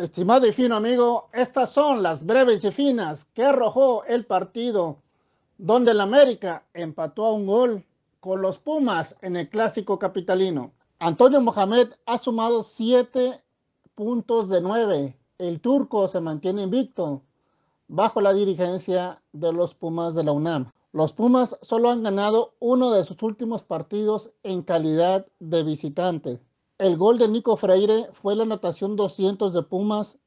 Estimado y fino amigo, estas son las breves y finas que arrojó el partido donde el América empató a un gol con los Pumas en el clásico capitalino. Antonio Mohamed ha sumado siete puntos de 9. El turco se mantiene invicto bajo la dirigencia de los Pumas de la UNAM. Los Pumas solo han ganado uno de sus últimos partidos en calidad de visitante. El gol de Nico Freire fue la natación 200 de Pumas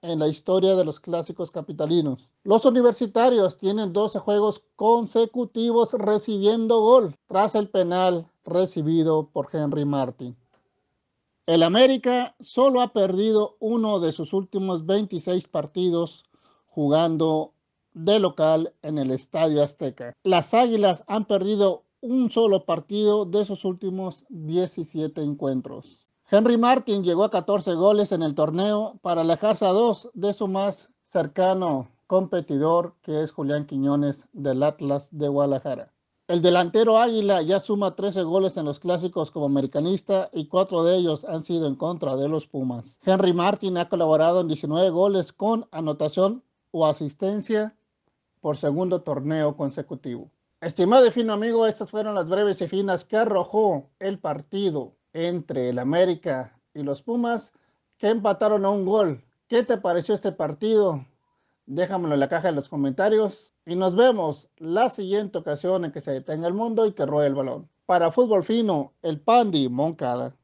en la historia de los clásicos capitalinos. Los universitarios tienen 12 juegos consecutivos recibiendo gol tras el penal recibido por Henry Martin. El América solo ha perdido uno de sus últimos 26 partidos jugando de local en el Estadio Azteca. Las Águilas han perdido un solo partido de sus últimos 17 encuentros. Henry Martin llegó a 14 goles en el torneo para alejarse a dos de su más cercano competidor, que es Julián Quiñones del Atlas de Guadalajara. El delantero Águila ya suma 13 goles en los clásicos como americanista y cuatro de ellos han sido en contra de los Pumas. Henry Martin ha colaborado en 19 goles con anotación o asistencia por segundo torneo consecutivo. Estimado y fino amigo, estas fueron las breves y finas que arrojó el partido entre el América y los Pumas, que empataron a un gol. ¿Qué te pareció este partido? Déjamelo en la caja de los comentarios y nos vemos la siguiente ocasión en que se detenga el mundo y que ruede el balón. Para Fútbol Fino, el Pandi Moncada.